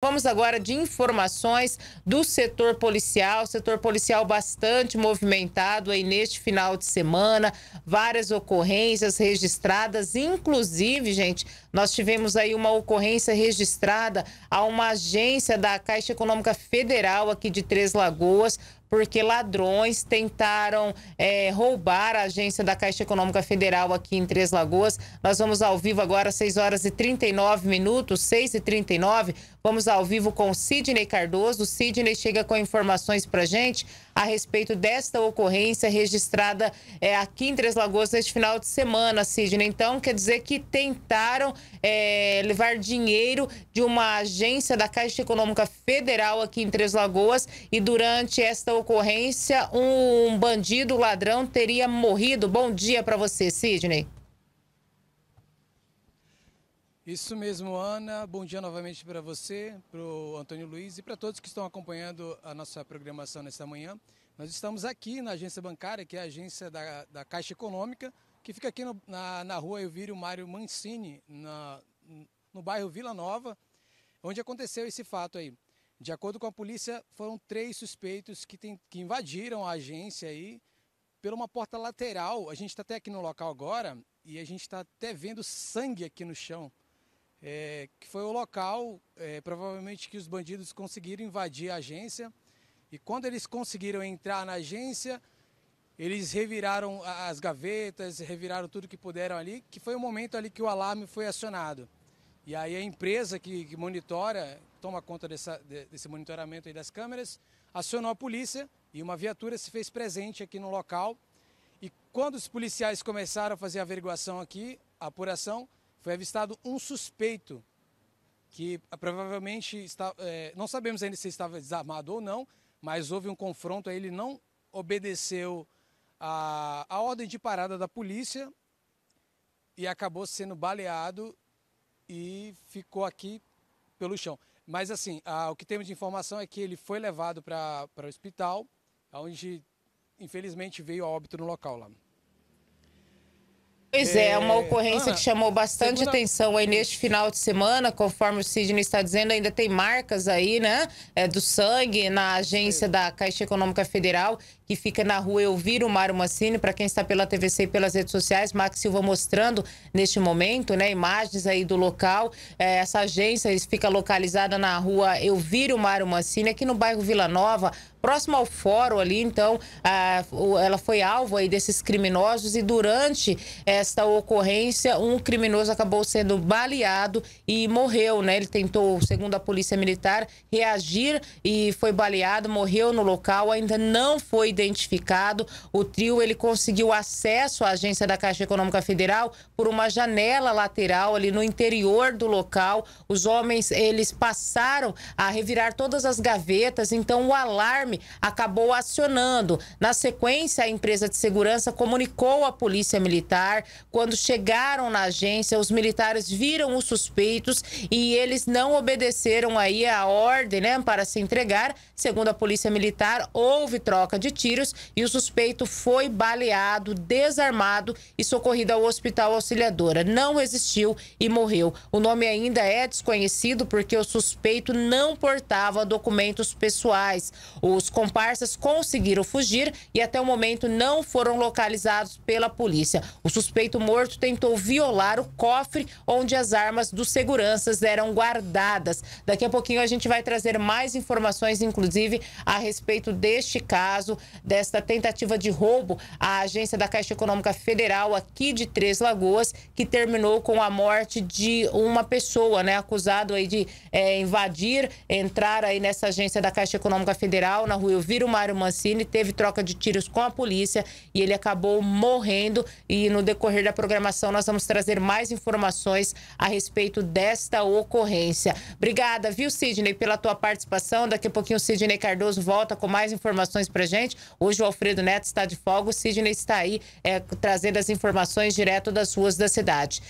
Vamos agora de informações do setor policial, setor policial bastante movimentado aí neste final de semana, várias ocorrências registradas, inclusive, gente, nós tivemos aí uma ocorrência registrada a uma agência da Caixa Econômica Federal aqui de Três Lagoas, porque ladrões tentaram é, roubar a agência da Caixa Econômica Federal aqui em Três Lagoas. Nós vamos ao vivo agora, 6 horas e 39 minutos, 6 e 39. Vamos ao vivo com Sidney Cardoso. Sidney chega com informações para gente a respeito desta ocorrência registrada é, aqui em Três Lagoas neste final de semana, Sidney. Então, quer dizer que tentaram é, levar dinheiro de uma agência da Caixa Econômica Federal aqui em Três Lagoas e durante esta ocorrência um bandido ladrão teria morrido. Bom dia para você, Sidney. Isso mesmo, Ana. Bom dia novamente para você, para o Antônio Luiz e para todos que estão acompanhando a nossa programação nesta manhã. Nós estamos aqui na agência bancária, que é a agência da, da Caixa Econômica, que fica aqui no, na, na rua Elvírio Mário Mancini, na, no bairro Vila Nova, onde aconteceu esse fato aí. De acordo com a polícia, foram três suspeitos que, tem, que invadiram a agência aí por uma porta lateral. A gente está até aqui no local agora e a gente está até vendo sangue aqui no chão é, que foi o local, é, provavelmente, que os bandidos conseguiram invadir a agência. E quando eles conseguiram entrar na agência, eles reviraram as gavetas, reviraram tudo que puderam ali, que foi o momento ali que o alarme foi acionado. E aí a empresa que, que monitora, toma conta dessa, desse monitoramento das câmeras, acionou a polícia e uma viatura se fez presente aqui no local. E quando os policiais começaram a fazer a averiguação aqui, a apuração, foi avistado um suspeito que ah, provavelmente está, é, não sabemos ainda se estava desarmado ou não, mas houve um confronto. Ele não obedeceu a, a ordem de parada da polícia e acabou sendo baleado e ficou aqui pelo chão. Mas assim, a, o que temos de informação é que ele foi levado para o hospital, onde infelizmente veio a óbito no local lá. Pois é, é uma ocorrência Ana, que ah, chamou bastante segura... atenção aí neste final de semana, conforme o Sidney está dizendo, ainda tem marcas aí, né, é, do sangue na agência é. da Caixa Econômica Federal, que fica na rua Elviro Mário Mancini, para quem está pela TVC e pelas redes sociais, Max Silva mostrando neste momento, né, imagens aí do local, é, essa agência fica localizada na rua Elviro Mário Mancini, aqui no bairro Vila Nova, próximo ao fórum ali, então, a, ela foi alvo aí desses criminosos e durante esta ocorrência, um criminoso acabou sendo baleado e morreu, né? Ele tentou, segundo a Polícia Militar, reagir e foi baleado, morreu no local, ainda não foi identificado. O trio, ele conseguiu acesso à agência da Caixa Econômica Federal por uma janela lateral ali no interior do local. Os homens, eles passaram a revirar todas as gavetas, então o alarme alarme acabou acionando. Na sequência, a empresa de segurança comunicou à Polícia Militar. Quando chegaram na agência, os militares viram os suspeitos e eles não obedeceram aí a ordem né, para se entregar. Segundo a Polícia Militar, houve troca de tiros e o suspeito foi baleado, desarmado e socorrido ao hospital auxiliadora. Não resistiu e morreu. O nome ainda é desconhecido porque o suspeito não portava documentos pessoais. O os comparsas conseguiram fugir e até o momento não foram localizados pela polícia. O suspeito morto tentou violar o cofre onde as armas dos seguranças eram guardadas. Daqui a pouquinho a gente vai trazer mais informações, inclusive, a respeito deste caso, desta tentativa de roubo à agência da Caixa Econômica Federal aqui de Três Lagoas, que terminou com a morte de uma pessoa, né? Acusado aí de é, invadir, entrar aí nessa agência da Caixa Econômica Federal na rua Elviro Mário Mancini, teve troca de tiros com a polícia e ele acabou morrendo. E no decorrer da programação nós vamos trazer mais informações a respeito desta ocorrência. Obrigada, viu, Sidney, pela tua participação. Daqui a pouquinho o Sidney Cardoso volta com mais informações pra gente. Hoje o Alfredo Neto está de folga, o Sidney está aí é, trazendo as informações direto das ruas da cidade.